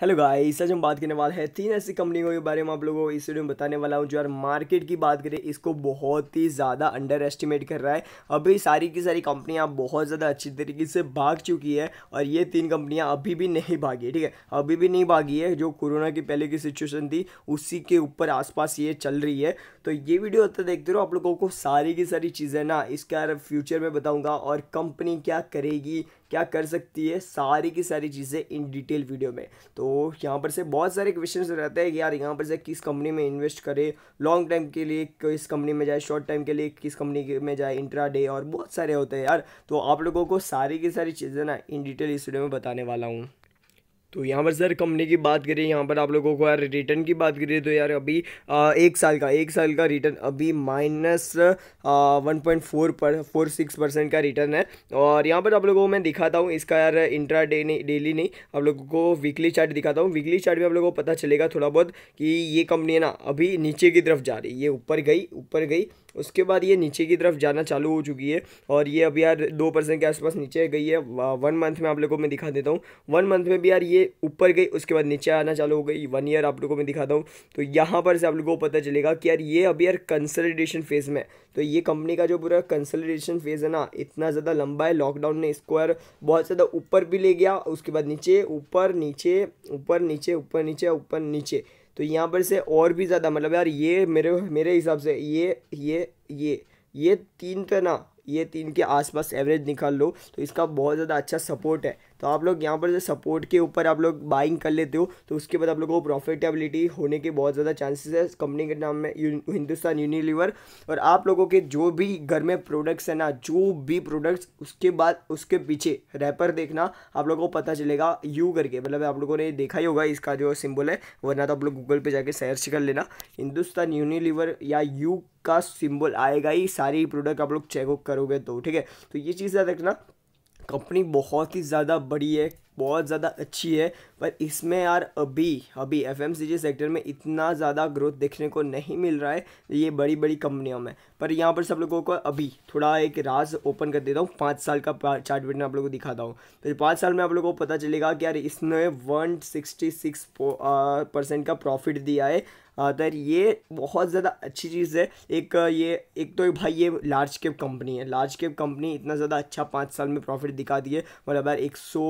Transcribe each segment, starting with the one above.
hello guys आज हम बात करने वाले हैं तीन ऐसी कंपनियों के बारे में आप लोगों को इस वीडियो में बताने वाला हूँ जो यार मार्केट की बात करें इसको बहुत ही ज़्यादा अंडर एस्टिमेट कर रहा है अभी सारी की सारी कंपनियाँ बहुत ज़्यादा अच्छी तरीके से भाग चुकी है और ये तीन कंपनियाँ अभी भी नहीं भागी ठीक है अभी भी नहीं भागी है जो कोरोना की पहले की सिचुएशन थी उसी के ऊपर आसपास ये चल रही है तो ये वीडियो है देखते रहो आप लोगों को सारी की सारी चीज़ें ना इसका फ्यूचर में बताऊँगा और कंपनी क्या करेगी क्या कर सकती है सारी की सारी चीज़ें इन डिटेल वीडियो में तो यहाँ पर से बहुत सारे क्वेश्चन रहते हैं कि यार यहाँ पर से किस कंपनी में इन्वेस्ट करे लॉन्ग टाइम के लिए किस कंपनी में जाए शॉर्ट टाइम के लिए किस कंपनी में जाए इंट्रा डे और बहुत सारे होते हैं यार तो आप लोगों को सारी की सारी चीज़ें ना इन डिटेल इस वीडियो में बताने वाला हूँ तो यहाँ पर सर कंपनी की बात करें यहाँ पर आप लोगों को यार रिटर्न की बात करिए तो यार अभी आ, एक साल का एक साल का रिटर्न अभी माइनस वन पॉइंट फोर पर फोर सिक्स परसेंट का रिटर्न है और यहाँ पर आप लोगों को मैं दिखाता हूँ इसका यार इंट्रा डे नहीं डेली नहीं आप लोगों को वीकली चार्ट दिखाता हूँ वीकली चार्ट भी आप लोगों को पता चलेगा थोड़ा बहुत कि ये कंपनी है ना अभी नीचे की तरफ जा रही है ये ऊपर गई ऊपर गई उसके बाद ये नीचे की तरफ जाना चालू हो चुकी है और ये अभी यार दो परसेंट के आसपास नीचे गई है वन मंथ में आप लोगों को मैं दिखा देता हूँ वन मंथ में भी यार ये ऊपर गई उसके बाद नीचे आना चालू हो गई वन ईयर आप लोगों को मैं दिखाता हूँ तो यहाँ पर से आप लोगों को पता चलेगा कि यार ये अभी यार कंसल्टेशन फेज़ में तो ये कंपनी का जो पूरा कंसल्टेशन फेज़ है ना इतना ज़्यादा लंबा है लॉकडाउन ने इसको यार बहुत ज़्यादा ऊपर भी ले गया उसके बाद नीचे ऊपर नीचे ऊपर नीचे ऊपर नीचे ऊपर नीचे तो यहाँ पर से और भी ज़्यादा मतलब यार ये मेरे मेरे हिसाब से ये ये ये ये तीन तो ना ये तीन के आसपास एवरेज निकाल लो तो इसका बहुत ज़्यादा अच्छा सपोर्ट है तो आप लोग यहाँ पर जो सपोर्ट के ऊपर आप लोग बाइंग कर लेते हो तो उसके बाद आप लोगों को प्रॉफिटेबिलिटी होने के बहुत ज़्यादा चांसेस है कंपनी के नाम में हिंदुस्तान यूनिलीवर और आप लोगों के जो भी घर में प्रोडक्ट्स है ना जो भी प्रोडक्ट्स उसके बाद उसके पीछे रैपर देखना आप लोगों को पता चलेगा यू करके मतलब आप लोगों ने देखा ही होगा इसका जो सिम्बल है वरना तो आप लोग गूगल पर जाके सर्च कर लेना हिंदुस्तान यूनिलीवर या यू का सिंबल आएगा ही सारी प्रोडक्ट आप लोग चेकअप करोगे तो ठीक है तो ये चीज़ याद रखना कंपनी बहुत ही ज़्यादा बड़ी है बहुत ज़्यादा अच्छी है पर इसमें यार अभी अभी एफ सेक्टर में इतना ज़्यादा ग्रोथ देखने को नहीं मिल रहा है ये बड़ी बड़ी कंपनियों में पर यहाँ पर सब लोगों को अभी थोड़ा एक राज ओपन कर देता हूँ पाँच साल का चार्ट में आप लोगों को दिखाता हूँ तो पाँच साल में आप लोगों को पता चलेगा कि यार इसने वन सिक्सटी सिक्स परसेंट का प्रॉफिट दिया है अदर तो ये बहुत ज़्यादा अच्छी चीज़ है एक ये एक तो भाई ये लार्ज कैप कंपनी है लार्ज कैप कंपनी इतना ज़्यादा अच्छा पाँच साल में प्रॉफिट दिखा दिए मतलब यार एक सौ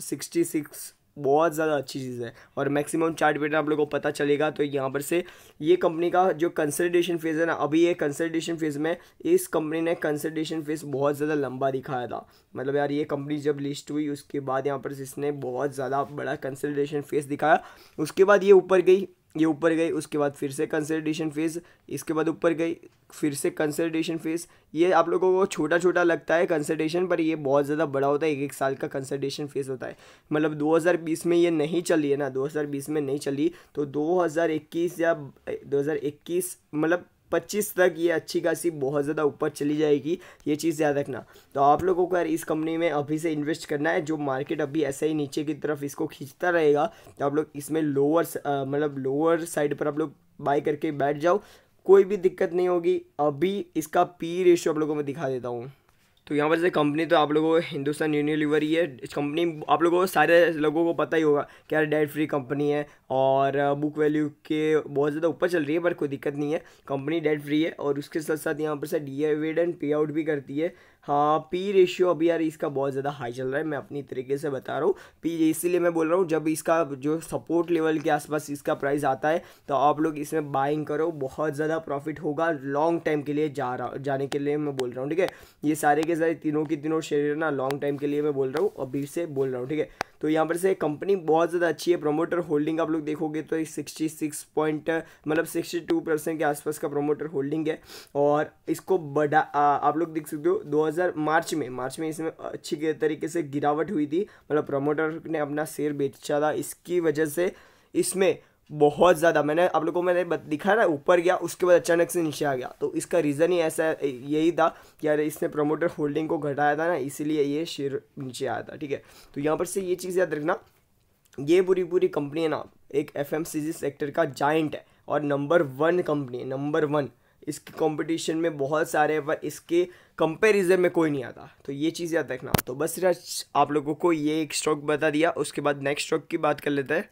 सिक्सटी सिक्स बहुत ज़्यादा अच्छी चीज़ है और मैक्सिमम चार्ट पेटर आप लोगों को पता चलेगा तो यहाँ पर से ये कंपनी का जो कंसल्टेशन फेज़ है ना अभी ये कंसल्टेशन फेज़ में इस कंपनी ने कंसल्टेशन फेज़ बहुत ज़्यादा लंबा दिखाया था मतलब यार ये कंपनी जब लिस्ट हुई उसके बाद यहाँ पर इसने बहुत ज़्यादा बड़ा कंसल्टेशन फेज़ दिखाया उसके बाद ये ऊपर गई ये ऊपर गई उसके बाद फिर से कंसल्टेशन फीस इसके बाद ऊपर गई फिर से कंसल्टेशन फीस ये आप लोगों को छोटा छोटा लगता है कंसल्टेशन पर ये बहुत ज़्यादा बड़ा होता है एक एक साल का कंसल्टेशन फीस होता है मतलब 2020 में ये नहीं चली है ना 2020 में नहीं चली तो 2021 या 2021 मतलब पच्चीस तक ये अच्छी खासी बहुत ज़्यादा ऊपर चली जाएगी ये चीज़ याद रखना तो आप लोगों को यार इस कंपनी में अभी से इन्वेस्ट करना है जो मार्केट अभी ऐसे ही नीचे की तरफ इसको खींचता रहेगा तो आप लोग इसमें लोअर मतलब लोअर साइड पर आप लोग बाय करके बैठ जाओ कोई भी दिक्कत नहीं होगी अभी इसका पी रेशियो आप लोगों को मैं दिखा देता हूँ तो यहाँ पर जैसे कंपनी तो आप लोगों को हिंदुस्तान यूनिलीवर ही है इस कंपनी आप लोगों को सारे लोगों को पता ही होगा कि यार डेट फ्री कंपनी है और बुक uh, वैल्यू के बहुत ज़्यादा ऊपर चल रही है पर कोई दिक्कत नहीं है कंपनी डेट फ्री है और उसके साथ साथ यहाँ पर सर डिविडेंड पे आउट भी करती है हाँ पी रेशियो अभी यार इसका बहुत ज़्यादा हाई चल रहा है मैं अपनी तरीके से बता रहा हूँ पी इसीलिए मैं बोल रहा हूँ जब इसका जो सपोर्ट लेवल के आसपास इसका प्राइस आता है तो आप लोग इसमें बाइंग करो बहुत ज़्यादा प्रॉफिट होगा लॉन्ग टाइम के लिए जा रहा जाने के लिए मैं बोल रहा हूँ ठीक है ये सारे के सारे तीनों के तीनों शेयर ना लॉन्ग टाइम के लिए मैं बोल रहा हूँ अभी से बोल रहा हूँ ठीक है तो यहाँ पर से कंपनी बहुत ज़्यादा अच्छी है प्रोमोटर होल्डिंग आप लोग देखोगे तो सिक्सटी सिक्स पॉइंट मतलब सिक्सटी टू परसेंट के आसपास का प्रोमोटर होल्डिंग है और इसको बढ़ा आप लोग देख सकते हो दो 2000 मार्च में मार्च में इसमें अच्छी तरीके से गिरावट हुई थी मतलब प्रमोटर ने अपना शेयर बेचा था इसकी वजह से इसमें बहुत ज़्यादा मैंने आप लोगों को मैंने दिखा ना ऊपर गया उसके बाद अचानक से नीचे आ गया तो इसका रीज़न ही ऐसा यही था कि यार इसने प्रमोटर होल्डिंग को घटाया था ना इसीलिए ये शेयर नीचे आया था ठीक है तो यहाँ पर से ये चीज़ याद रखना ये पूरी पूरी कंपनी है ना एक एफ एम सेक्टर का जाइंट है और नंबर वन कंपनी है नंबर वन इसकी कंपटीशन में बहुत सारे हैं पर इसके कंपैरिजन में कोई नहीं आता तो ये चीज़ याद रखना तो बस आप लोगों को ये एक स्ट्रोक बता दिया उसके बाद नेक्स्ट स्ट्रोक की बात कर लेते हैं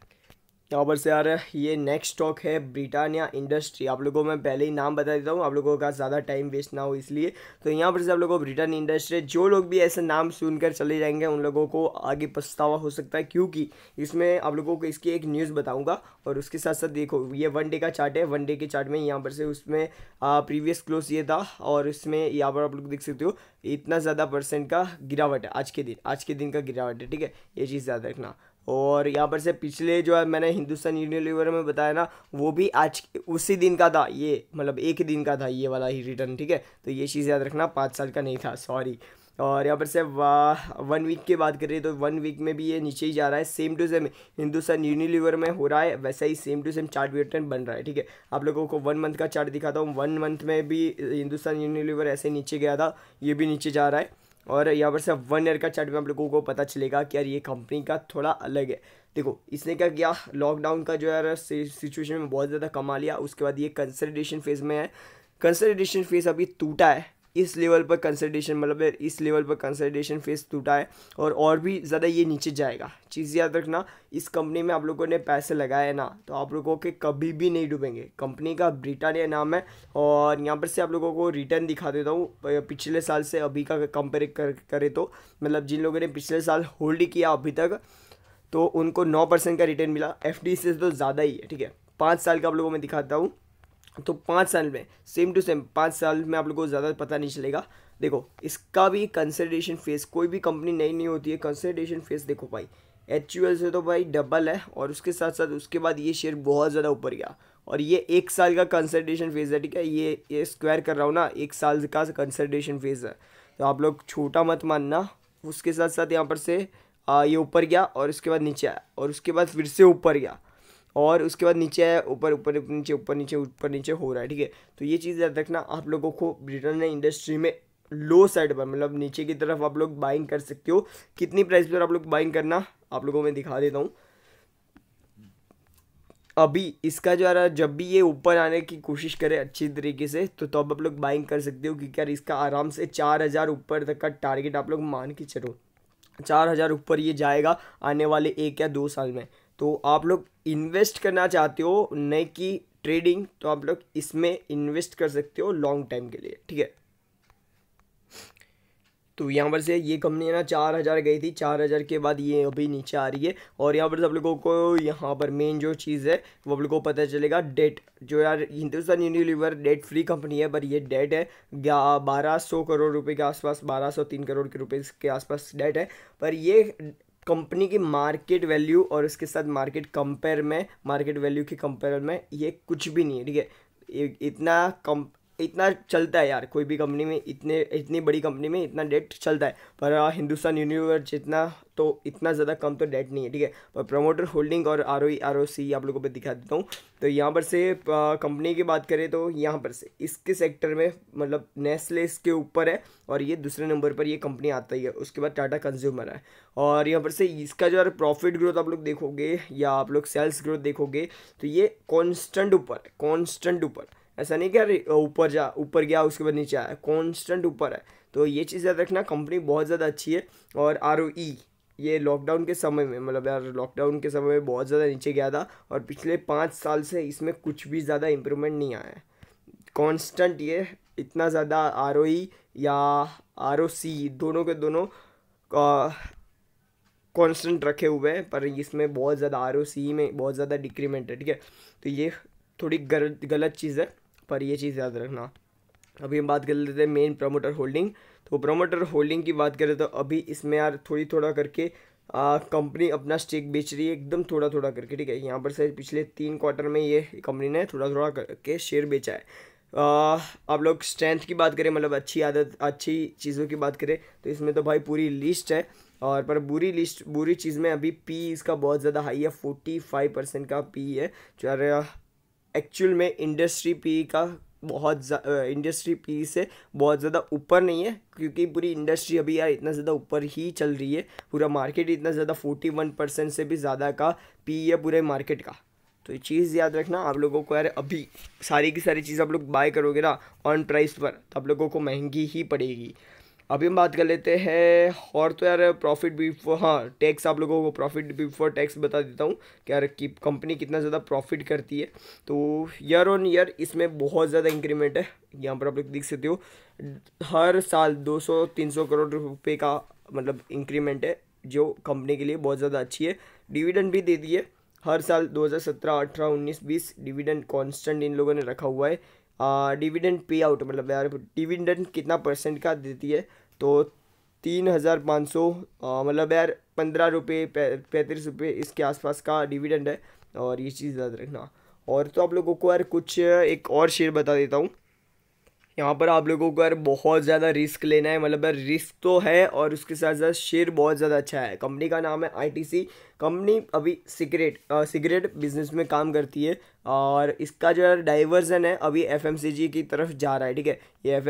यहाँ पर से यार ये नेक्स्ट स्टॉक है ब्रिटानिया इंडस्ट्री आप लोगों को मैं पहले ही नाम बता देता हूँ आप लोगों का ज़्यादा टाइम वेस्ट ना हो इसलिए तो यहाँ पर से आप लोगों को ब्रिटानिया इंडस्ट्री जो लोग भी ऐसे नाम सुनकर चले जाएंगे उन लोगों को आगे पछतावा हो सकता है क्योंकि इसमें आप लोगों को इसकी एक न्यूज़ बताऊँगा और उसके साथ साथ देखो ये वन डे का चार्ट है वन डे के चार्ट में यहाँ पर से उसमें प्रीवियस क्लोज ये था और इसमें यहाँ पर आप लोग देख सकते हो इतना ज़्यादा परसेंट का गिरावट है आज के दिन आज के दिन का गिरावट है ठीक है ये चीज़ याद रखना और यहाँ पर से पिछले जो है मैंने हिंदुस्तान यूनिलीवर में बताया ना वो भी आज उसी दिन का था ये मतलब एक ही दिन का था ये वाला ही रिटर्न ठीक है तो ये चीज़ याद रखना पाँच साल का नहीं था सॉरी और यहाँ पर से वन वीक की बात करें तो वन वीक में भी ये नीचे ही जा रहा है same to same Hindustan Unilever में हो रहा है वैसा ही same to same chart return बन रहा है ठीक है आप लोगों को वन मंथ का चार्ट दिखाता हूँ वन मंथ में भी हिंदुस्तान यूनिलीवर ऐसे नीचे गया था ये भी नीचे जा रहा है और यहाँ पर से वन ईयर का चार्ट में आप लोगों को पता चलेगा कि यार ये कंपनी का थोड़ा अलग है देखो इसने क्या किया लॉकडाउन का जो है सिचुएशन में बहुत ज़्यादा कमा लिया उसके बाद ये कंसल्टेशन फेज़ में है कंसल्टेशन फेज़ अभी टूटा है इस लेवल पर कंसल्टेशन मतलब इस लेवल पर कंसल्टेशन फेस टूटा है और और भी ज़्यादा ये नीचे जाएगा चीज़ याद रखना इस कंपनी में आप लोगों ने पैसे लगाए ना तो आप लोगों के कभी भी नहीं डूबेंगे कंपनी का ब्रिटानिया नाम है और यहाँ पर से आप लोगों को रिटर्न दिखा देता हूँ पिछले साल से अभी का कंपेयर कर करें तो मतलब जिन लोगों ने पिछले साल होल्ड किया अभी तक तो उनको नौ परसेंट का रिटर्न मिला एफ से तो ज़्यादा ही है ठीक है पाँच साल का आप लोगों में दिखाता हूँ तो पाँच साल में सेम टू सेम पाँच साल में आप लोगों को ज़्यादा पता नहीं चलेगा देखो इसका भी कंसल्टेशन फेस कोई भी कंपनी नई नहीं होती है कंसल्टेशन फेस देखो भाई एच से तो भाई डबल है और उसके साथ साथ उसके बाद ये शेयर बहुत ज़्यादा ऊपर गया और ये एक साल का कंसल्टेशन फेज़ है ठीक है ये ये स्क्वायर कर रहा हूँ ना एक साल का कंसल्टेशन फेज़ है तो आप लोग छोटा मत मानना उसके साथ साथ यहाँ पर से आ, ये ऊपर गया और उसके बाद नीचे आया और उसके बाद फिर से ऊपर गया और उसके बाद नीचे है ऊपर ऊपर नीचे ऊपर नीचे ऊपर नीचे हो रहा है ठीक है तो ये चीज़ याद रखना आप लोगों को ब्रिटन इंडस्ट्री में लो साइड पर मतलब नीचे की तरफ आप लोग बाइंग कर सकते हो कितनी प्राइस पर आप लोग बाइंग करना आप लोगों में दिखा देता हूँ अभी इसका जो है जब भी ये ऊपर आने की कोशिश करे अच्छी तरीके से तो तब आप लोग बाइंग कर सकते हो क्योंकि यार इसका आराम से चार हज़ार ऊपर तक का टारगेट आप लोग मान के चलो चार हज़ार ऊपर ये जाएगा आने वाले एक या दो साल में तो आप लोग इन्वेस्ट करना चाहते हो न कि ट्रेडिंग तो आप लोग इसमें इन्वेस्ट कर सकते हो लॉन्ग टाइम के लिए ठीक है तो यहाँ पर से ये कंपनी है ना चार हज़ार गई थी चार हज़ार के बाद ये अभी नीचे आ रही है और यहाँ पर सब लोगों को यहाँ पर मेन जो चीज़ है वो आप लोगों को पता चलेगा डेट जो यार Hindustan Unilever debt free company है पर ये डेट है बारह सौ करोड़ रुपए के आसपास बारह सौ तीन करोड़ के रुपए के आसपास डेट है पर ये कंपनी की मार्केट वैल्यू और उसके साथ मार्केट कंपेयर में मार्केट वैल्यू के कंपेयर में ये कुछ भी नहीं है ठीक है इतना कम इतना चलता है यार कोई भी कंपनी में इतने इतनी बड़ी कंपनी में इतना डेट चलता है पर हाँ, हिंदुस्तान यूनिवर्स जितना तो इतना ज़्यादा कम तो डेट नहीं है ठीक है पर प्रमोटर होल्डिंग और R O R O C आप लोगों पर दिखा देता हूँ तो यहाँ पर से कंपनी की बात करें तो यहाँ पर से इसके सेक्टर में मतलब नेस्ले इसके ऊपर है और ये दूसरे नंबर पर ये कंपनी आता ही है उसके बाद टाटा कंज्यूमर है और यहाँ पर से इसका जो प्रॉफिट ग्रोथ आप लोग देखोगे या आप लोग सेल्स ग्रोथ देखोगे तो ये कॉन्स्टेंट ऊपर है कॉन्स्टेंट ऊपर ऐसा नहीं क्या ऊपर जा ऊपर गया उसके बाद नीचे आया कॉन्स्टेंट ऊपर है तो ये चीज़ याद रखना कंपनी बहुत ज़्यादा अच्छी है और आर e, ये लॉकडाउन के समय में मतलब यार लॉकडाउन के समय में बहुत ज़्यादा नीचे गया था और पिछले पाँच साल से इसमें कुछ भी ज़्यादा इम्प्रूवमेंट नहीं आया है कॉन्स्टेंट ये इतना ज़्यादा आर e या आर दोनों के दोनों कांस्टेंट रखे हुए हैं पर इसमें बहुत ज़्यादा आर में बहुत ज़्यादा डिक्रीमेंट है ठीक है तो ये थोड़ी गलत गलत चीज़ है पर ये चीज़ याद रखना अभी हम बात कर लेते हैं मेन प्रमोटर होल्डिंग तो प्रमोटर होल्डिंग की बात करें तो अभी इसमें यार थोड़ी थोड़ा करके कंपनी अपना स्टेक बेच रही है एकदम थोड़ा थोड़ा करके ठीक है यहाँ पर सर पिछले तीन क्वार्टर में ये कंपनी ने थोड़ा थोड़ा करके शेयर बेचा है आ, आप लोग स्ट्रेंथ की बात करें मतलब अच्छी आदत अच्छी चीज़ों की बात करें तो इसमें तो भाई पूरी लिस्ट है और पर बुरी लिस्ट बुरी चीज़ में अभी पी इसका बहुत ज़्यादा हाई है फोर्टी फाइव परसेंट का पी है जो एक्चुअल में इंडस्ट्री पी का बहुत इंडस्ट्री पी से बहुत ज़्यादा ऊपर नहीं है क्योंकि पूरी इंडस्ट्री अभी यार इतना ज़्यादा ऊपर ही चल रही है पूरा मार्केट इतना ज़्यादा फोर्टी वन परसेंट से भी ज़्यादा का पी है पूरे मार्केट का तो ये चीज़ याद रखना आप लोगों को यार अभी सारी की सारी चीज़ आप लोग बाय करोगे ना ऑन प्राइस पर तो आप लोगों को महंगी ही पड़ेगी अभी हम बात कर लेते हैं और तो यार प्रॉफिट बिफोर हाँ टैक्स आप लोगों को प्रॉफिट बिफोर टैक्स बता देता हूँ कि यार कि कंपनी कितना ज़्यादा प्रॉफिट करती है तो ईयर ऑन ईयर इसमें बहुत ज़्यादा इंक्रीमेंट है यहाँ पर आप लोग देख सकते हो हर साल 200-300 करोड़ रुपए का मतलब इंक्रीमेंट है जो कंपनी के लिए बहुत ज़्यादा अच्छी है डिविडेंड भी दे दी है हर साल 2017, 18, 19, 20 डिविडेंड कॉन्स्टेंट इन लोगों ने रखा हुआ है डिविडेंड पे आउट मतलब यार डिविडेंड कितना परसेंट का देती है तो तीन हज़ार पाँच सौ मतलब यार पंद्रह रुपये पैंतीस रुपये इसके आसपास का डिविडेंड है और ये चीज़ याद रखना और तो आप लोगों को यार कुछ एक और शेयर बता देता हूँ यहाँ पर आप लोगों को यार बहुत ज़्यादा रिस्क लेना है मतलब यार रिस्क तो है और उसके साथ साथ शेयर बहुत ज़्यादा अच्छा है कंपनी का नाम है आई कंपनी अभी सिगरेट सिगरेट बिजनेस में काम करती है और इसका जो डाइवर्जन है अभी एफ की तरफ जा रहा है ठीक है ये एफ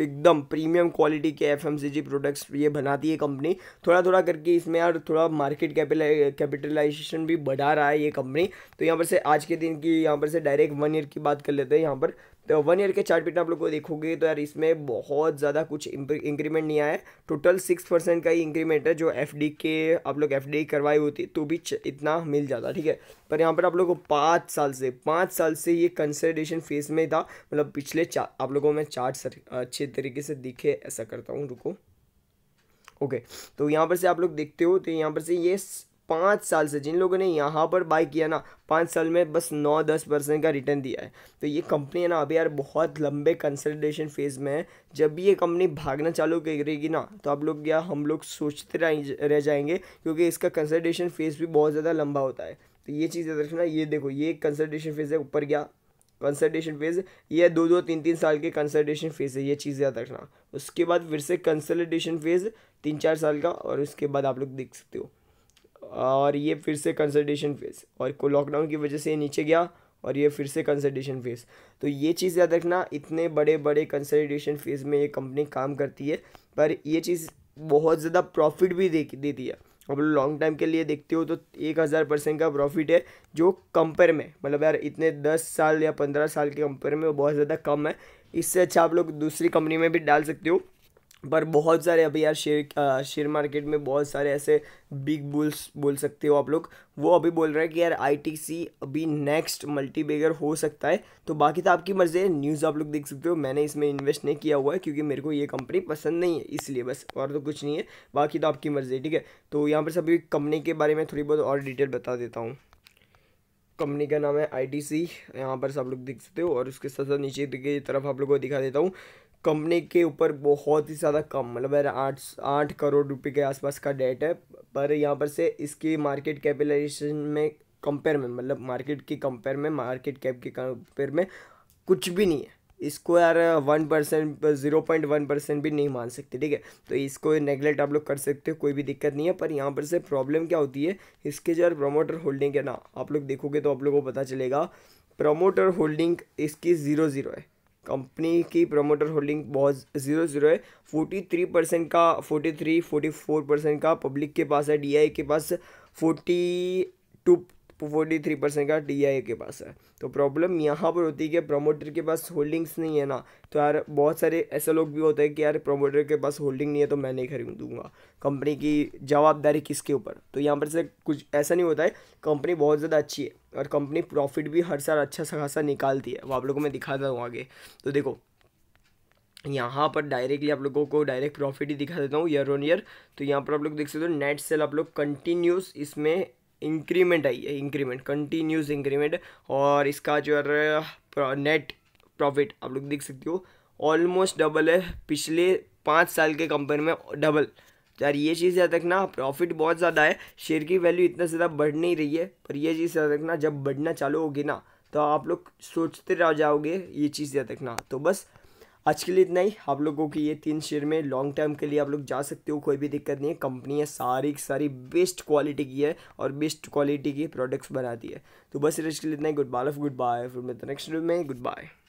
एकदम प्रीमियम क्वालिटी के एफ प्रोडक्ट्स ये बनाती है कंपनी थोड़ा थोड़ा करके इसमें यार थोड़ा मार्केट कैपिटलाइजेशन भी बढ़ा रहा है ये कंपनी तो यहाँ पर से आज के दिन की यहाँ पर से डायरेक्ट वन ईयर की बात कर लेते हैं यहाँ पर तो वन ईयर के चार्ट पीट तो आप लोग को देखोगे तो यार इसमें बहुत ज़्यादा कुछ इंक्रीमेंट नहीं आया है टोटल सिक्स परसेंट का ही इंक्रीमेंट है जो एफ के आप लोग एफ करवाए होती तो भी इतना मिल जाता ठीक है पर यहाँ पर आप लोगों को पाँच साल से पाँच साल से ये कंसल्टेशन फेज में था मतलब पिछले चार आप लोगों में चार्ट अच्छे तरीके से दिखे ऐसा करता हूँ रुको ओके okay, तो यहाँ पर से आप लोग देखते हो तो यहाँ पर से ये पाँच साल से जिन लोगों ने यहाँ पर बाई किया ना पाँच साल में बस नौ दस परसेंट का रिटर्न दिया है तो ये कंपनी है ना अभी यार बहुत लंबे कंसल्टेशन फेज में है जब भी ये कंपनी भागना चालू करेगी ना तो आप लोग या हम लोग सोचते रह जाएंगे क्योंकि इसका कंसल्टेशन फेज भी बहुत ज़्यादा लंबा होता है तो ये चीज़ याद रखना ये देखो ये कंसल्टेशन फेज है ऊपर गया कंसल्टेशन फेज ये दो दो तीन तीन साल के कंसल्टेशन फेज है ये चीज़ याद रखना उसके बाद फिर से कंसल्टेशन फेज तीन चार साल का और उसके बाद आप लोग देख सकते हो और ये फिर से कंसल्टेशन फेस और को लॉकडाउन की वजह से ये नीचे गया और ये फिर से कंसल्टेशन फेस तो ये चीज़ याद रखना इतने बड़े बड़े कंसल्टेशन फेस में ये कंपनी काम करती है पर ये चीज़ बहुत ज़्यादा प्रॉफिट भी दे देती है अब लॉन्ग टाइम के लिए देखते हो तो एक हज़ार परसेंट का प्रॉफिट है जो कंपेयर में मतलब यार इतने दस साल या पंद्रह साल के कंपेयर में वो बहुत ज़्यादा कम है इससे अच्छा आप लोग दूसरी कंपनी में भी डाल सकते हो पर बहुत सारे अभी यार शेयर शेयर मार्केट में बहुत सारे ऐसे बिग बुल्स बोल सकते हो आप लोग वो अभी बोल रहे हैं कि यार आईटीसी अभी नेक्स्ट मल्टी बेगर हो सकता है तो बाकी तो आपकी मर्ज़ी है न्यूज़ आप लोग देख सकते हो मैंने इसमें इन्वेस्ट नहीं किया हुआ है क्योंकि मेरे को ये कंपनी पसंद नहीं है इसलिए बस और तो कुछ नहीं है बाकी तो आपकी मर्ज़ी है ठीक है तो यहाँ पर सभी कंपनी के बारे में थोड़ी बहुत और डिटेल बता देता हूँ कंपनी का नाम है आई टी सी यहाँ पर सब लोग देख सकते हो और उसके साथ साथ नीचे की तरफ आप लोग को दिखा देता हूँ कंपनी के ऊपर बहुत ही ज़्यादा कम मतलब आठ आठ करोड़ रुपए के आसपास का डेट है पर यहाँ पर से इसकी मार्केट कैपिटलाइजेशन में कंपेयर में मतलब मार्केट की कंपेयर में मार्केट कैप के कंपेयर में कुछ भी नहीं है इसको यार one percent zero point one percent भी नहीं मान सकते ठीक है तो इसको नेगलेक्ट आप लोग कर सकते हो कोई भी दिक्कत नहीं है पर यहाँ पर से प्रॉब्लम क्या होती है इसके जो प्रमोटर होल्डिंग है ना आप लोग देखोगे तो आप लोगों को पता चलेगा प्रमोटर होल्डिंग इसकी ज़ीरो ज़ीरो है कंपनी की प्रमोटर होल्डिंग बहुत ज़ीरो ज़ीरो है फोर्टी थ्री परसेंट का forty three forty four percent का पब्लिक के पास है डीआई के पास forty two forty three percent का टी के पास है तो प्रॉब्लम यहाँ पर होती है कि प्रमोटर के पास होल्डिंग्स नहीं है ना तो यार बहुत सारे ऐसे लोग भी होते हैं कि यार प्रोमोटर के पास होल्डिंग नहीं है तो मैं नहीं खरीदूंगा कंपनी की जवाबदारी किसके ऊपर तो यहाँ पर से कुछ ऐसा नहीं होता है कंपनी बहुत ज़्यादा अच्छी है और कंपनी प्रॉफिट भी हर साल अच्छा सा खासा निकालती है वो आप लोगों को मैं दिखाता हूँ आगे तो देखो यहाँ पर डायरेक्टली आप लोगों को डायरेक्ट प्रॉफिट ही दिखा देता हूँ ईयर ऑन ईयर तो यहाँ पर आप लोग देख सकते हो नेट सेल आप लोग कंटिन्यूस इसमें इंक्रीमेंट आई है इंक्रीमेंट कंटिन्यूस इंक्रीमेंट और इसका जो है नेट प्रॉफिट आप लोग देख सकते हो ऑलमोस्ट डबल है पिछले पाँच साल के कंपेयर में डबल यार ये चीज़ याद रखना प्रॉफिट बहुत ज़्यादा है शेयर की वैल्यू इतना ज़्यादा बढ़ नहीं रही है पर ये चीज़ याद रखना जब बढ़ना चालू होगी ना तो आप लोग सोचते रह जाओगे ये चीज़ याद रखना तो बस आज के लिए इतना ही आप लोगों की ये तीन शेयर में लॉन्ग टर्म के लिए आप लोग जा सकते हो कोई भी दिक्कत नहीं है कंपनी है सारी सारी बेस्ट क्वालिटी की है और बेस्ट क्वालिटी की प्रोडक्ट्स बनाती है तो बस आज के लिए इतना ही गुड बाय गुड बाय फिर मिलते नेक्स्ट वीडियो में गुड बाय